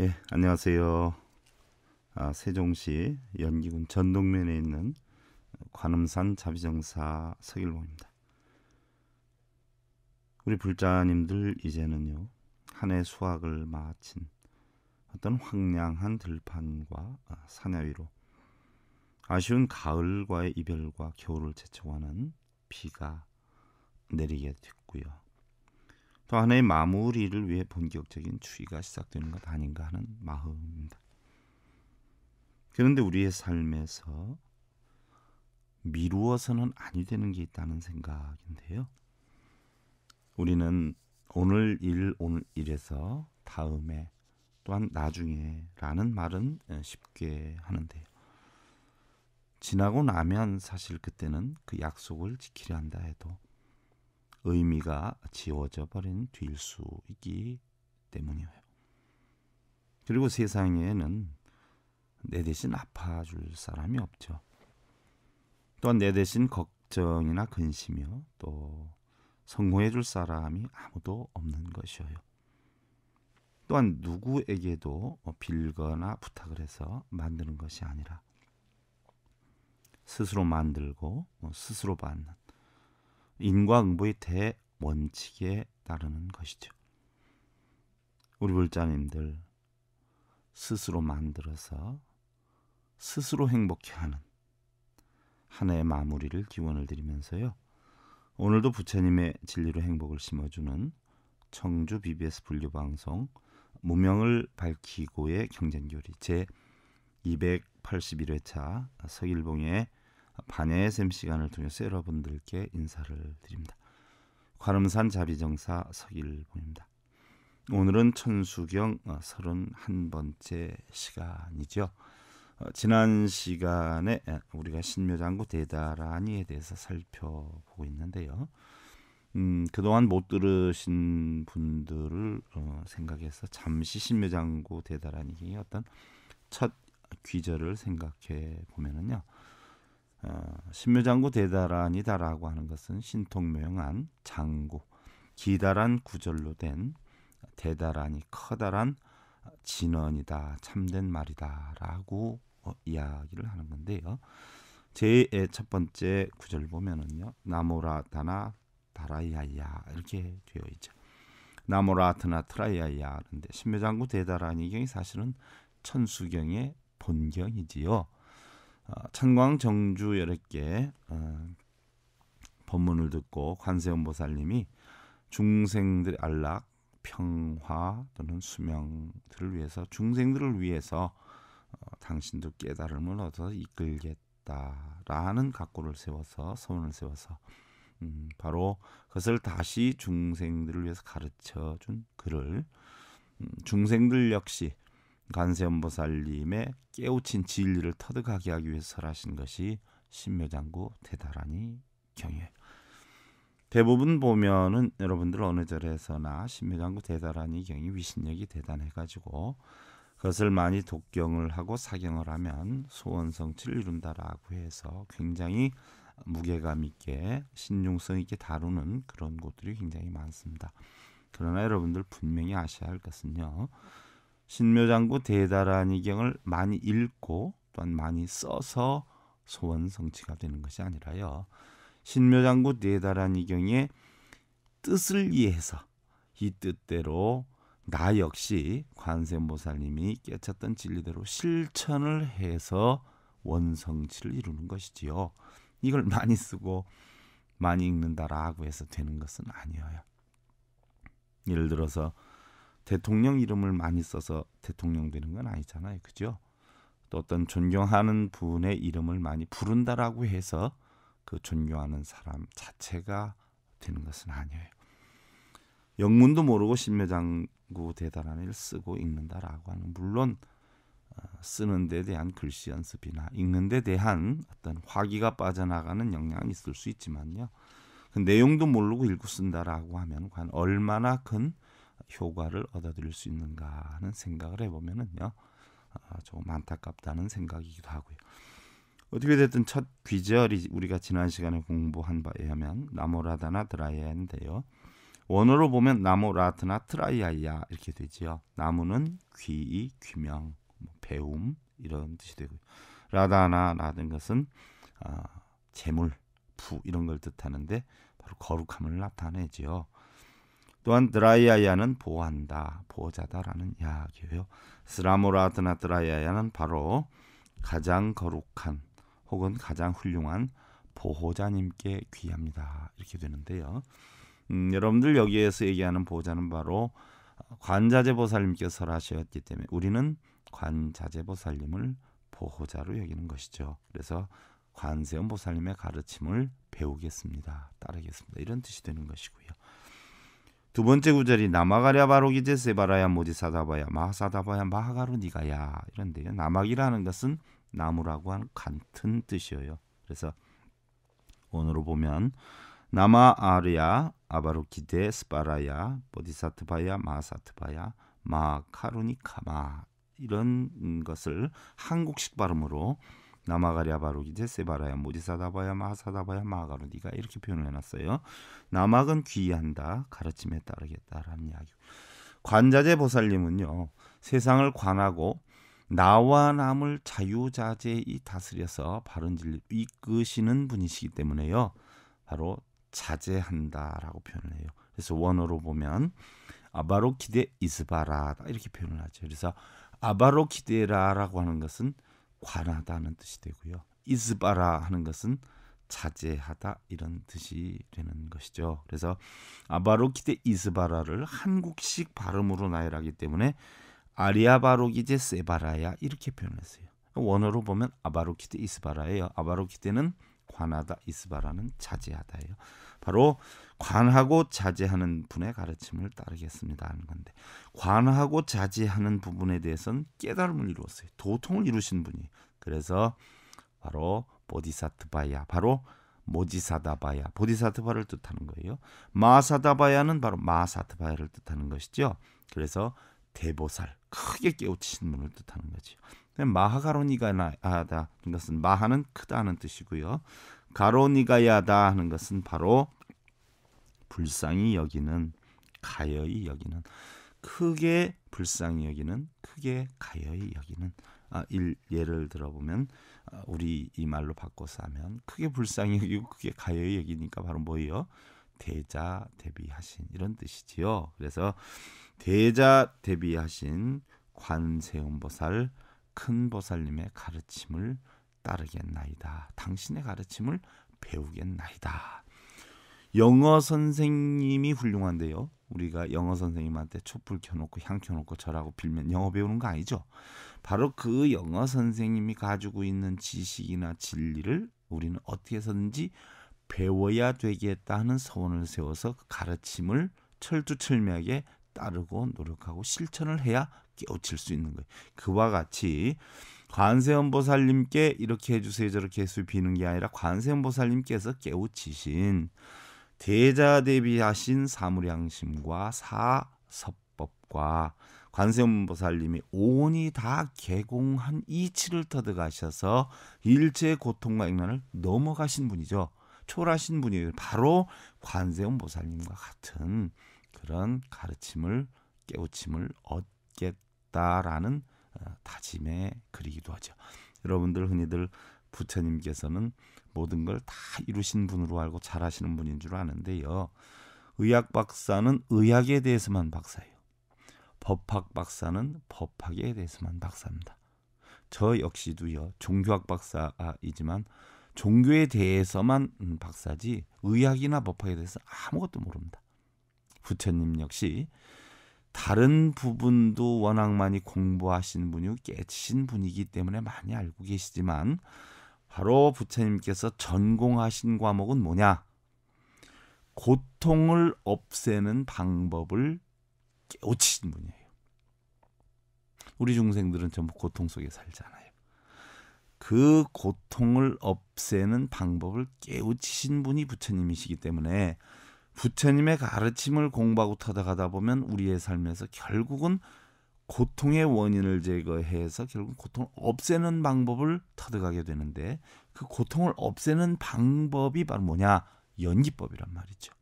예, 안녕하세요. 아, 세종시 연기군 전동면에 있는 관음산 자비정사 서길봉입니다. 우리 불자님들 이제는요 한 해 수확을 마친 어떤 황량한 들판과 아, 사냐 위로 아쉬운 가을과의 이별과 겨울을 재촉하는 비가 내리게 됐고요. 또 하나의 마무리를 위해 본격적인 추위가 시작되는 것 아닌가 하는 마음입니다. 그런데 우리의 삶에서 미루어서는 아니 되는 게 있다는 생각인데요. 우리는 오늘 일 오늘 일에서 다음에 또한 나중에라는 말은 예, 쉽게 하는데요. 지나고 나면 사실 그때는 그 약속을 지키려 한다 해도 의미가 지워져 버린 뒤일 수 있기 때문이에요. 그리고 세상에는 내 대신 아파줄 사람이 없죠. 또한 내 대신 걱정이나 근심이요. 또 성공해 줄 사람이 아무도 없는 것이어요. 또한 누구에게도 뭐 빌거나 부탁을 해서 만드는 것이 아니라 스스로 만들고 뭐 스스로 받는 인과응보의 대원칙에 따르는 것이죠. 우리 불자님들 스스로 만들어서 스스로 행복해하는 한 해의 마무리를 기원을 드리면서요. 오늘도 부처님의 진리로 행복을 심어주는 청주 BBS 분류 방송 무명을 밝히고의 경쟁교리 제 281회차 서일봉의 반의 샘 시간을 통해서 여러분들께 인사를 드립니다. 관음산 자비정사 서길봉입니다. 오늘은 천수경 31번째 어, 시간이죠. 어, 지난 시간에 우리가 신묘장구 대다라니에 대해서 살펴보고 있는데요. 음, 그동안 못 들으신 분들을 어, 생각해서 잠시 신묘장구 대다라니의 어떤 첫 귀절을 생각해 보면은요. 어, 신묘장구 대다란이다라고 하는 것은 신통묘한 장구, 기다란 구절로 된 대다란이 커다란 진언이다, 참된 말이다라고 어, 이야기를 하는 건데요. 제 첫 번째 구절 보면은요, 나모라다나 다라야야 이렇게 되어 있죠. 나모라트나 트라이야야 그런데 신묘장구 대다란이 경이 사실은 천수경의 본경이지요. 찬광 어, 정주 열애개 어, 법문을 듣고 관세음보살님이 중생들의 안락, 평화 또는 수명들을 위해서 중생들을 위해서 어, 당신도 깨달음을 얻어 이끌겠다라는 각오를 세워서 소원을 세워서 음, 바로 그것을 다시 중생들을 위해서 가르쳐 준 글을 음, 중생들 역시 간세음보살님의 깨우친 진리를 터득하게 하기 위해서 설하신 것이 신묘장구 대다라니 경에 대부분 보면은 여러분들 어느 절에서나 신묘장구 대다라니 경이 위신력이 대단해가지고 그것을 많이 독경을 하고 사경을 하면 소원성취를 이룬다라고 해서 굉장히 무게감 있게 신중성 있게 다루는 그런 곳들이 굉장히 많습니다. 그러나 여러분들 분명히 아셔야 할 것은요. 신묘장구 대다란이경을 많이 읽고 또한 많이 써서 소원 성취가 되는 것이 아니라요. 신묘장구 대다란이경의 뜻을 이해해서 이 뜻대로 나 역시 관세음보살님이 깨쳤던 진리대로 실천을 해서 원성치를 이루는 것이지요. 이걸 많이 쓰고 많이 읽는다라고 해서 되는 것은 아니에요. 예를 들어서 대통령 이름을 많이 써서 대통령 되는 건 아니잖아요. 그죠? 또 어떤 존경하는 분의 이름을 많이 부른다라고 해서 그 존경하는 사람 자체가 되는 것은 아니에요. 영문도 모르고 신매장구 대단한을 쓰고 읽는다라고 하는 물론 어, 쓰는 데 대한 글씨 연습이나 읽는 데 대한 어떤 화기가 빠져나가는 영향이 있을 수 있지만요. 그 내용도 모르고 읽고 쓴다라고 하면 과연 얼마나 큰 효과를 얻어들일 수 있는가 하는 생각을 해보면은요 아, 조금 안타깝다는 생각이기도 하고요. 어떻게 됐든 첫 귀절이 우리가 지난 시간에 공부한 바에 하면 나무라다나 드라이아인데요. 원어로 보면 나무라트나트라이아이야 이렇게 되지요. 나무는 귀이 귀명, 뭐 배움 이런 뜻이 되고요. 라다나 라는 것은 아, 재물, 부 이런 걸 뜻하는데 바로 거룩함을 나타내지요. 또한 드라이아야는 보호한다, 보호자다라는 이야기예요. 스라모라드나 드라이아야는 바로 가장 거룩한 혹은 가장 훌륭한 보호자님께 귀합니다. 이렇게 되는데요. 음, 여러분들 여기에서 얘기하는 보호자는 바로 관자재보살님께 설하셨기 때문에 우리는 관자재보살님을 보호자로 여기는 것이죠. 그래서 관세음보살님의 가르침을 배우겠습니다. 따르겠습니다. 이런 뜻이 되는 것이고요. 두 번째 구절이 남아가랴 바로 기제세바라야 모지사다바야 마사다바야 마하가루 니가야 이런데요. 남아기라는 것은 나무라고 하는 같은 뜻이에요. 그래서 오늘로 보면 남아 아르야 아바로 기데 스바라야 보디사트바야 마사트바야 마카로니카마 이런 것을 한국식 발음으로 나마가랴 바로기제 세바라야 모지사다바야마사다바야 마가로디가 이렇게 표현을 해놨어요. 남학은 귀한다 가르침에 따르겠다라는 이야기. 관자재 보살님은요 세상을 관하고 나와 남을 자유자재히 다스려서 바른 진리 이끄시는 분이시기 때문에요 바로 자제한다라고 표현을 해요. 그래서 원어로 보면 아바로 기대 이스바라 이렇게 표현을 하죠. 그래서 아바로 기데라라고 하는 것은 관하다는 뜻이 되고요. 이스바라 하는 것은 자제하다 이런 뜻이 되는 것이죠. 그래서 아바로키데 이스바라를 한국식 발음으로 나열하기 때문에 아리아바로키제 세바라야 이렇게 표현했어요. 그러니까 원어로 보면 아바로키데 이스바라예요. 아바로키데는 관하다 이스바라는 자제하다예요. 바로 관하고 자제하는 분의 가르침을 따르겠습니다 하는 건데 관하고 자제하는 부분에 대해서는 깨달음을 이루었어요. 도통을 이루신 분이 그래서 바로 보디사트바야 바로 모지사다바야 보디사트바를 뜻하는 거예요. 마사다바야는 바로 마사트바야를 뜻하는 것이죠. 그래서 대보살 크게 깨우치신 분을 뜻하는 거죠. 마하가로니가 아, 나다 것은 마하는 크다는 뜻이고요. 가로니가야다 하는 것은 바로 불쌍히 여기는 가여이 여기는 크게 불쌍히 여기는 크게 가여이 여기는 아, 일, 예를 들어보면 아, 우리 이 말로 바꿔서 하면 크게 불쌍히 여기고 크게 가여이 여기니까 바로 뭐예요? 대자 대비하신 이런 뜻이지요. 그래서 대자 대비하신 관세음보살 큰 보살님의 가르침을 따르겠나이다. 당신의 가르침을 배우겠나이다. 영어 선생님이 훌륭한데요. 우리가 영어 선생님한테 촛불 켜놓고 향 켜놓고 저라고 빌면 영어 배우는 거 아니죠. 바로 그 영어 선생님이 가지고 있는 지식이나 진리를 우리는 어떻게 해서든지 배워야 되겠다 하는 서원을 세워서 그 가르침을 철두철미하게 따르고 노력하고 실천을 해야 깨우칠 수 있는 거예요. 그와 같이 관세음보살님께 이렇게 해주세요 저렇게 해서 비는 게 아니라 관세음보살님께서 깨우치신 대자 대비하신 사물양심과 사섭법과 관세음보살님이 온이 다 개공한 이치를 터득하셔서 일체의 고통과 액난을 넘어가신 분이죠. 초라하신 분이 바로 관세음보살님과 같은 그런 가르침을 깨우침을 얻겠다라는 어, 다짐에 그리기도 하죠. 여러분들 흔히들 부처님께서는 모든 걸 다 이루신 분으로 알고 잘하시는 분인 줄 아는데요. 의학 박사는 의학에 대해서만 박사예요. 법학 박사는 법학에 대해서만 박사입니다. 저 역시도요. 종교학 박사이지만 종교에 대해서만 음, 박사지 의학이나 법학에 대해서 아무것도 모릅니다. 부처님 역시 다른 부분도 워낙 많이 공부하신 분이고 깨치신 분이기 때문에 많이 알고 계시지만 바로 부처님께서 전공하신 과목은 뭐냐? 고통을 없애는 방법을 깨우치신 분이에요. 우리 중생들은 전부 고통 속에 살잖아요. 그 고통을 없애는 방법을 깨우치신 분이 부처님이시기 때문에 부처님의 가르침을 공부하고 터득하다 보면 우리의 삶에서 결국은 고통의 원인을 제거해서 결국 고통을 없애는 방법을 터득하게 되는데 그 고통을 없애는 방법이 바로 뭐냐 연기법이란 말이죠.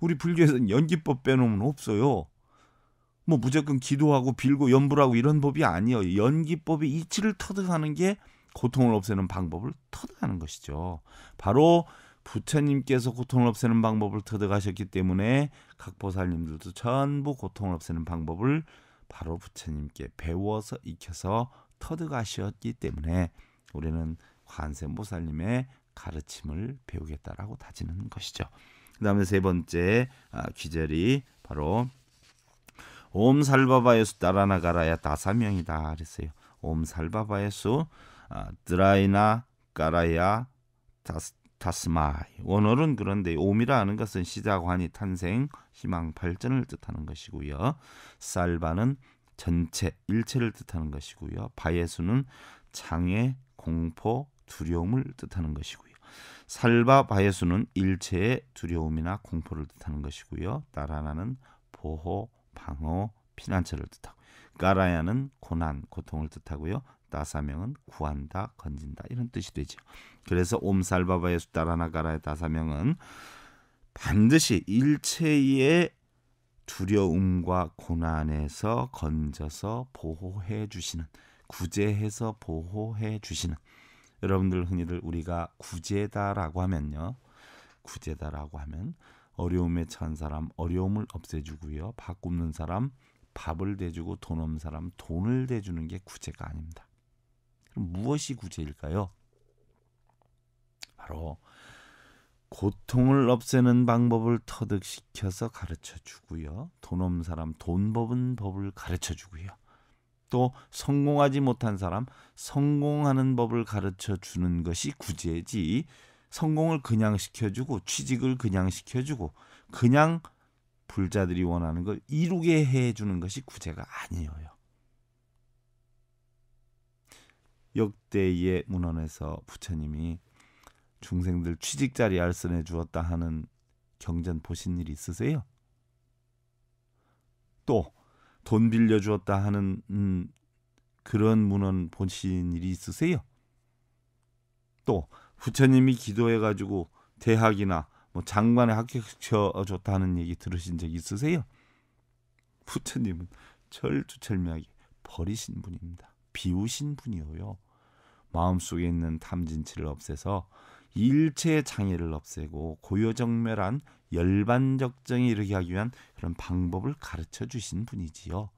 우리 불교에서는 연기법 빼놓으면 없어요. 뭐 무조건 기도하고 빌고 연불하고 이런 법이 아니에요. 연기법이 이치를 터득하는 게 고통을 없애는 방법을 터득하는 것이죠. 바로 부처님께서 고통을 없애는 방법을 터득하셨기 때문에 각 보살님들도 전부 고통을 없애는 방법을 바로 부처님께 배워서 익혀서 터득하셨기 때문에 우리는 관세음보살님의 가르침을 배우겠다라고 다지는 것이죠. 그 다음에 세 번째 아, 귀절이 바로 옴살바바예수 따라나가라야 다사명이다 그랬어요. 옴살바바예수 아, 드라이나 까라야 다스 다스마 원어는 그런데 오미라는 것은 시작, 환희, 탄생, 희망, 발전을 뜻하는 것이고요. 살바는 전체, 일체를 뜻하는 것이고요. 바예수는 장애, 공포, 두려움을 뜻하는 것이고요. 살바 바예수는 일체의 두려움이나 공포를 뜻하는 것이고요. 따라나는 보호, 방어, 피난처를 뜻하고 까라야는 고난, 고통을 뜻하고요. 다사명은 구한다, 건진다 이런 뜻이 되죠. 그래서 옴살바바의 수다라나가라의 다사명은 반드시 일체의 두려움과 고난에서 건져서 보호해 주시는 구제해서 보호해 주시는 여러분들 흔히들 우리가 구제다라고 하면요. 구제다라고 하면 어려움에 처한 사람 어려움을 없애주고요. 밥 굽는 사람 밥을 대주고 돈 없는 사람 돈을 대주는 게 구제가 아닙니다. 그럼 무엇이 구제일까요? 바로 고통을 없애는 방법을 터득시켜서 가르쳐 주고요. 돈 없는 사람 돈 버는 법을 가르쳐 주고요. 또 성공하지 못한 사람 성공하는 법을 가르쳐 주는 것이 구제지. 성공을 그냥 시켜주고 취직을 그냥 시켜주고 그냥 불자들이 원하는 걸 이루게 해주는 것이 구제가 아니에요. 역대의 문헌에서 부처님이 중생들 취직자리 알선해 주었다 하는 경전 보신 일 있으세요? 또 돈 빌려 주었다 하는 음, 그런 문헌 보신 일이 있으세요? 또 부처님이 기도해 가지고 대학이나 뭐 장관에 합격시켜 줬다는 얘기 들으신 적 있으세요? 부처님은 철두철미하게 버리신 분입니다. 비우신 분이어요. 마음속에 있는 탐진치를 없애서 일체의 장애를 없애고 고요정멸한 열반적정에 이르게 하기 위한 그런 방법을 가르쳐 주신 분이지요.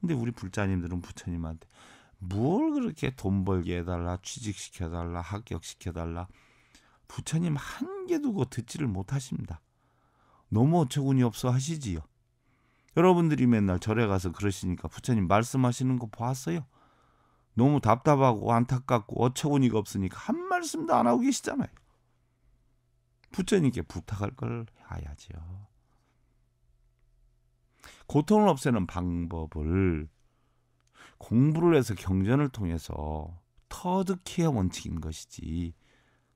근데 우리 불자님들은 부처님한테 뭘 그렇게 돈 벌게 해달라, 취직시켜달라, 합격시켜달라. 부처님 한개도고 듣지를 못하십니다. 너무 어처구니 없어 하시지요. 여러분들이 맨날 절에 가서 그러시니까 부처님 말씀하시는 거 보았어요. 너무 답답하고 안타깝고 어처구니가 없으니까 한 말씀도 안 하고 계시잖아요. 부처님께 부탁할 걸해야죠 고통을 없애는 방법을 공부를 해서 경전을 통해서 터득해야 원칙인 것이지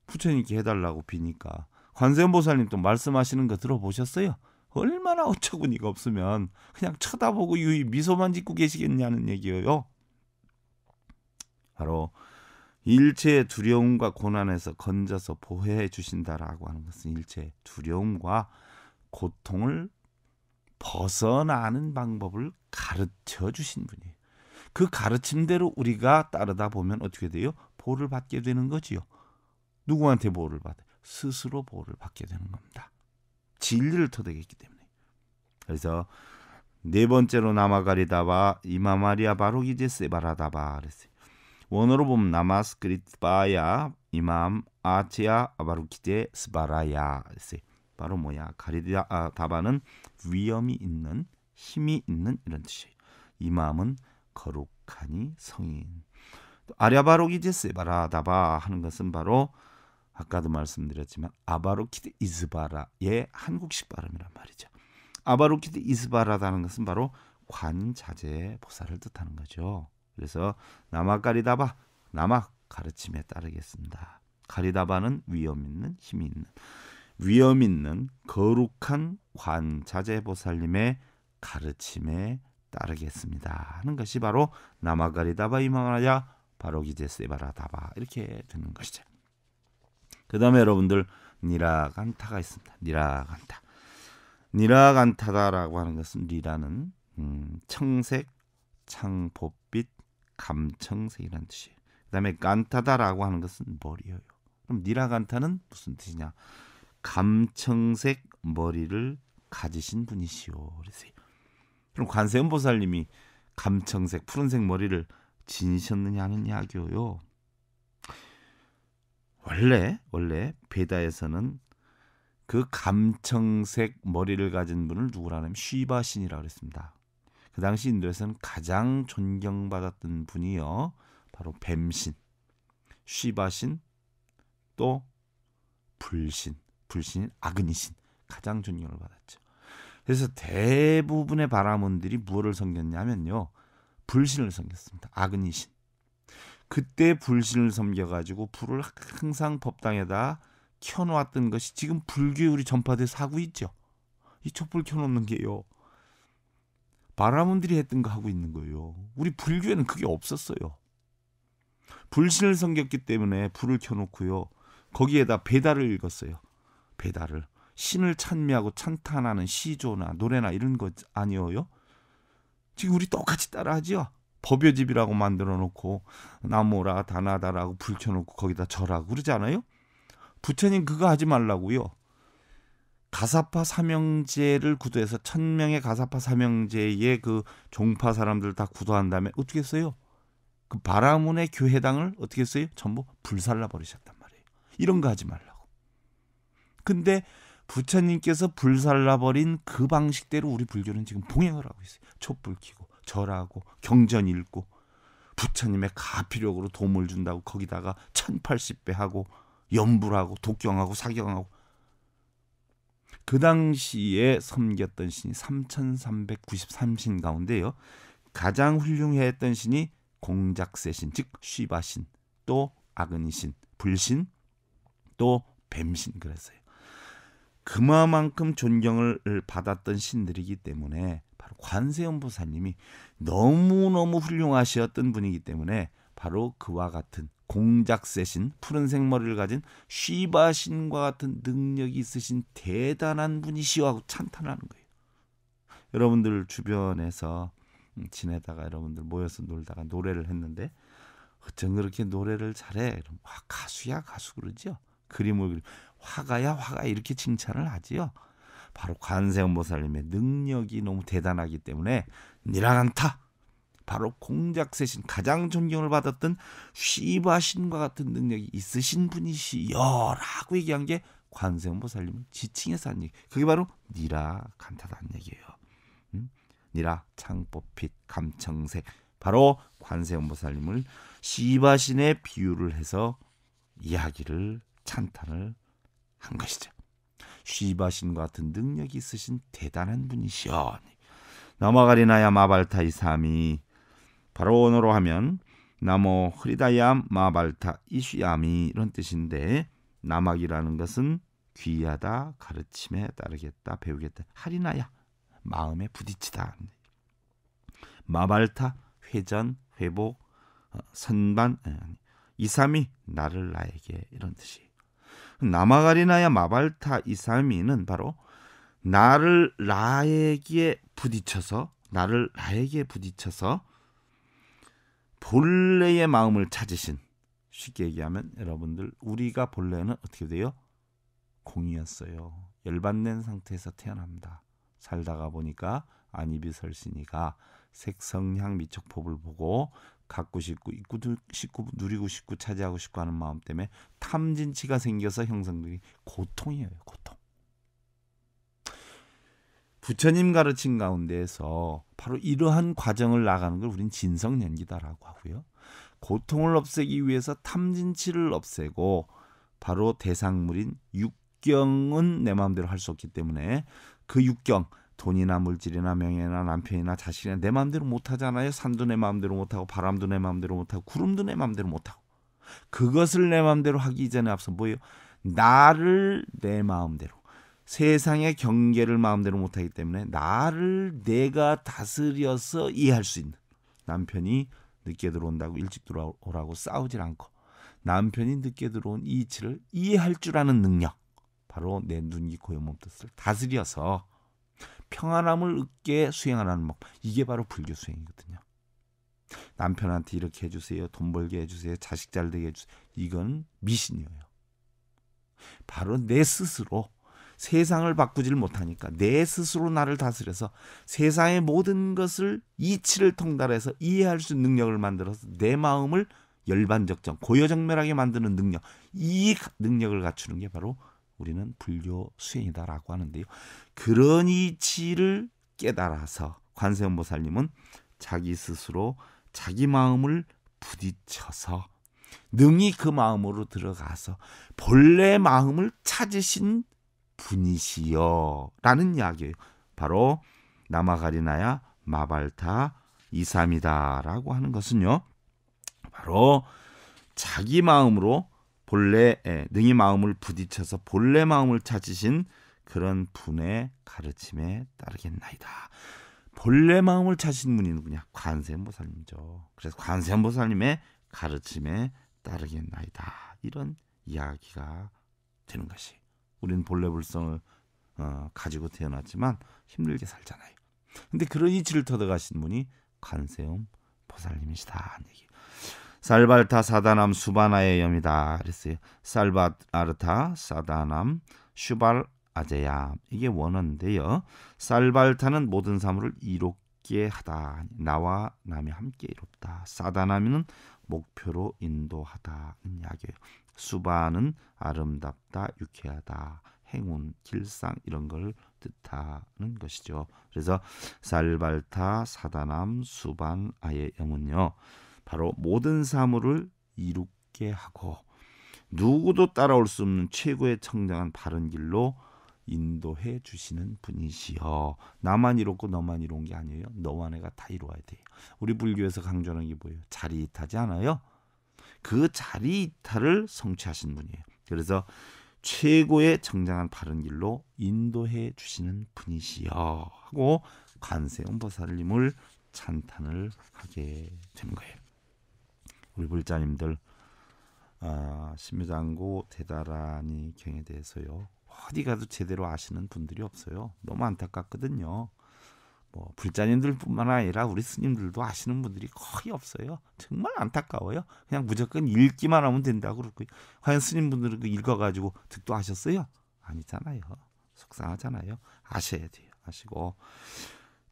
부처님께 해달라고 비니까 관세음보살님도 말씀하시는 거 들어보셨어요? 얼마나 어처구니가 없으면 그냥 쳐다보고 유의 미소만 짓고 계시겠냐는 얘기예요. 바로 일체의 두려움과 고난에서 건져서 보호해 주신다라고 하는 것은 일체의 두려움과 고통을 벗어나는 방법을 가르쳐 주신 분이에요. 그 가르침대로 우리가 따르다 보면 어떻게 돼요? 보호를 받게 되는 거지요. 누구한테 보호를 받아? 스스로 보호를 받게 되는 겁니다. 진리를 터득했기 때문에. 그래서 네 번째로 남아가리다바 이마마리아 바로이제 세바라다바 그랬어요. 원어로 보면 나마스 그리트바야 이맘 아티아 아바루키데 스바라야 바로 뭐야 가리디 아, 아, 다바는 위엄이 있는 힘이 있는 이런 뜻이에요. 이맘은 거룩하니 성인. 아랴바로기제스 바라다바 하는 것은 바로 아까도 말씀드렸지만 아바로키드 이즈바라의 한국식 발음이란 말이죠. 아바로키드 이즈바라다는 것은 바로 관자재 보살을 뜻하는 거죠. 그래서 남아 가리다바 남아 가르침에 따르겠습니다. 가리다바는 위험 있는 힘이 있는 위험 있는 거룩한 관자재보살님의 가르침에 따르겠습니다. 하는 것이 바로 남아가리다바 이망하야 바로 기제세바라다바 이렇게 되는 것이죠. 그 다음에 여러분들 니라간타가 있습니다. 니라간타. 니라간타다라고 하는 것은 니라는 음, 청색, 창보빛, 감청색이라는 뜻이에요. 그다음에 간타다라고 하는 것은 머리예요. 그럼 니라간타는 무슨 뜻이냐? 감청색 머리를 가지신 분이시오. 그러세요. 그럼 관세음보살님이 감청색 푸른색 머리를 지니셨느냐는 이야기요. 원래 원래 베다에서는 그 감청색 머리를 가진 분을 누구라 하면 쉬바신이라고 그랬습니다. 그 당시 인도에서는 가장 존경받았던 분이요. 바로 뱀신, 쉬바신, 또 불신, 불신 아그니신 가장 존경을 받았죠. 그래서 대부분의 바라몬들이 무엇을 섬겼냐면요. 불신을 섬겼습니다. 아그니신. 그때 불신을 섬겨가지고 불을 항상 법당에다 켜놓았던 것이 지금 불교에 우리 전파돼서 하고 있죠. 이 촛불 켜놓는 게요. 바라문들이 했던 거 하고 있는 거예요. 우리 불교에는 그게 없었어요. 불신을 섬겼기 때문에 불을 켜놓고요. 거기에다 배달을 읽었어요. 배달을. 신을 찬미하고 찬탄하는 시조나 노래나 이런 것 아니어요? 지금 우리 똑같이 따라하지요. 법요집이라고 만들어 놓고 나무라 다나다라고 불 켜놓고 거기다 절하고 그러지 않아요? 부처님 그거 하지 말라고요. 가사파 사명제를 구도해서 천 명의 가사파 사명제의 그 종파 사람들 다 구도한 다음에 어떻게 했어요? 그 바라문의 교회당을 어떻게 했어요? 전부 불살라 버리셨단 말이에요. 이런 거 하지 말라고. 근데 부처님께서 불살라 버린 그 방식대로 우리 불교는 지금 봉행을 하고 있어요. 촛불 켜고 절하고 경전 읽고 부처님의 가피력으로 도움을 준다고 거기다가 1080배 하고 염불하고 독경하고 사경하고 그 당시에 섬겼던 신이 3,393신 가운데요. 가장 훌륭했던 신이 공작세신, 즉 쉬바신, 또 아그니신, 불신, 또 뱀신 그랬어요. 그마만큼 존경을 받았던 신들이기 때문에 바로 관세음보살님이 너무너무 훌륭하셨던 분이기 때문에 바로 그와 같은 공작새신 푸른 색머리를 가진 쉬바신과 같은 능력이 있으신 대단한 분이시오 하고 찬탄하는 거예요. 여러분들 주변에서 음, 지내다가 여러분들 모여서 놀다가 노래를 했는데 어쩜 그렇게 노래를 잘해? 그럼 와 가수야 가수 그러지요. 그림을 그리 화가야 화가 이렇게 칭찬을 하지요. 바로 관세음보살님의 능력이 너무 대단하기 때문에 니랑안타 바로 공작세신 가장 존경을 받았던 쉬바신과 같은 능력이 있으신 분이시여라고 얘기한 게 관세음보살님을 뭐 지칭해서 한 얘기. 그게 바로 니라 간타다는 얘기예요. 음? 니라 창법빛 감청색 바로 관세음보살님을 뭐 시바신의 비유를 해서 이야기를 찬탄을 한 것이죠. 시바신과 같은 능력이 있으신 대단한 분이시여. 넘어가리나야 마발타이 삼이 발언으로 하면 나모 흐리다얌 마발타 이슈야미 이런 뜻인데 남학이라는 것은 귀하다 가르침에 따르겠다 배우겠다 하리나야 마음에 부딪치다 마발타 회전 회복 어, 선반 예, 이삼이 나를 나에게 이런 뜻이 남아가리나야 마발타 이삼이는 바로 나를 나에게 부딪혀서 나를 나에게 부딪혀서 본래의 마음을 찾으신 쉽게 얘기하면 여러분들 우리가 본래는 어떻게 돼요? 공이었어요. 열반된 상태에서 태어납니다. 살다가 보니까 안이비설신이가 색성향 미촉법을 보고 갖고 싶고 입고 싶고 누리고 싶고 차지하고 싶고 하는 마음 때문에 탐진치가 생겨서 형성들이 고통이에요. 부처님 가르친 가운데에서 바로 이러한 과정을 나가는 걸 우린 진성연기다라고 하고요. 고통을 없애기 위해서 탐진치를 없애고 바로 대상물인 육경은 내 마음대로 할 수 없기 때문에 그 육경 돈이나 물질이나 명예나 남편이나 자신이나 내 마음대로 못 하잖아요. 산도 내 마음대로 못 하고 바람도 내 마음대로 못 하고 구름도 내 마음대로 못 하고 그것을 내 마음대로 하기 이전에 앞서 뭐예요? 나를 내 마음대로 세상의 경계를 마음대로 못하기 때문에 나를 내가 다스려서 이해할 수 있는 남편이 늦게 들어온다고 일찍 들어오라고 싸우질 않고 남편이 늦게 들어온 이치를 이해할 줄 아는 능력 바로 내 눈이 고요 몸뜻을 다스려서 평안함을 얻게 수행하는 라법 이게 바로 불교 수행이거든요 남편한테 이렇게 해주세요 돈 벌게 해주세요 자식 잘 되게 해주세요 이건 미신이에요 바로 내 스스로 세상을 바꾸질 못하니까 내 스스로 나를 다스려서 세상의 모든 것을 이치를 통달해서 이해할 수 있는 능력을 만들어서 내 마음을 열반적정, 고요정멸하게 만드는 능력, 이 능력을 갖추는 게 바로 우리는 불교 수행이다라고 하는데요. 그런 이치를 깨달아서 관세음보살님은 자기 스스로 자기 마음을 부딪혀서 능히 그 마음으로 들어가서 본래 마음을 찾으신 분이시여라는 이야기예요. 바로 남아가리나야 마발타 이삼이다라고 하는 것은요. 바로 자기 마음으로 본래 예, 능히 마음을 부딪혀서 본래 마음을 찾으신 그런 분의 가르침에 따르겠나이다. 본래 마음을 찾으신 분이 누구냐? 관세음보살님이죠. 그래서 관세음보살님의 가르침에 따르겠나이다. 이런 이야기가 되는 것이 우리는 본래불성을 어, 가지고 태어났지만 힘들게 살잖아요. 근데 그런 이치를 터득하신 분이 간세음 보살님이시다 하 얘기. 살발타 사다남 수바나의 염이다 그랬어요. 살바르타 사다남 슈발 아제야 이게 원어인데요. 살발타는 모든 사물을 이롭게 하다 나와 남이 함께 이롭다. 사다남이는 목표로 인도하다는 이야기예요. 수바는 아름답다, 유쾌하다, 행운, 길상 이런 걸 뜻하는 것이죠. 그래서 살발타, 사다남, 수반, 아예 영은요. 바로 모든 사물을 이롭게 하고 누구도 따라올 수 없는 최고의 청정한 바른 길로 인도해 주시는 분이시여. 나만 이롭고 너만 이로운 게 아니에요. 너와 내가 다 이루어야 돼요. 우리 불교에서 강조하는 게 뭐예요? 자릿하지 않아요. 그 자리 이탈을 성취하신 분이에요. 그래서 최고의 정장한 바른 길로 인도해 주시는 분이시여 하고 관세음 보살님을 찬탄을 하게 된 거예요. 우리 불자님들 아, 심유장고 대다란이 경에 대해서요. 어디 가도 제대로 아시는 분들이 없어요. 너무 안타깝거든요. 뭐 불자님들뿐만 아니라 우리 스님들도 아시는 분들이 거의 없어요. 정말 안타까워요. 그냥 무조건 읽기만 하면 된다고 그러고 과연 스님분들은 그 읽어가지고 득도 하셨어요? 아니잖아요. 속상하잖아요. 아셔야 돼요. 아시고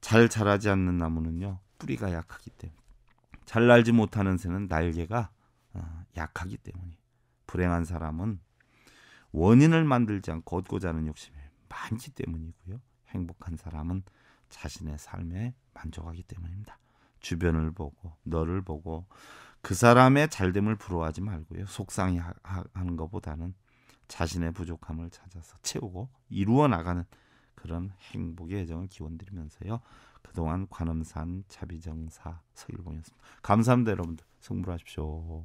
잘 자라지 않는 나무는요 뿌리가 약하기 때문에 잘 날지 못하는 새는 날개가 어, 약하기 때문에 불행한 사람은 원인을 만들지 않고 얻고자 하는 욕심이 많기 때문이고요. 행복한 사람은 자신의 삶에 만족하기 때문입니다. 주변을 보고 너를 보고 그 사람의 잘됨을 부러워하지 말고요. 속상해 하, 는 것보다는 자신의 부족함을 찾아서 채우고 이루어 나가는 그런 행복의 애정을 기원드리면서요. 그동안 관음산 자비정사 서일봉이었습니다. 감사합니다 여러분들. 승부하십시오.